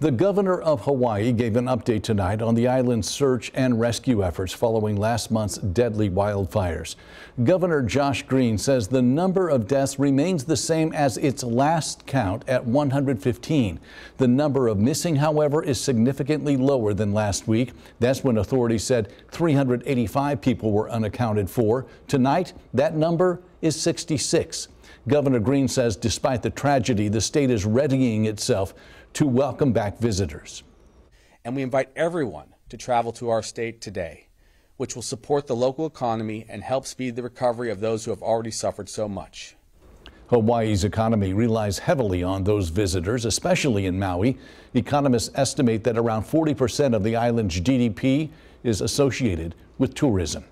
The governor of Hawaii gave an update tonight on the island's search and rescue efforts following last month's deadly wildfires. Governor Josh Green says the number of deaths remains the same as its last count at 115. The number of missing, however, is significantly lower than last week. That's when authorities said 385 people were unaccounted for. Tonight, that number is 66. Governor Green says despite the tragedy, the state is readying itself to welcome back visitors. And we invite everyone to travel to our state today, which will support the local economy and help speed the recovery of those who have already suffered so much. Hawaii's economy relies heavily on those visitors, especially in Maui. Economists estimate that around 40% of the island's GDP is associated with tourism.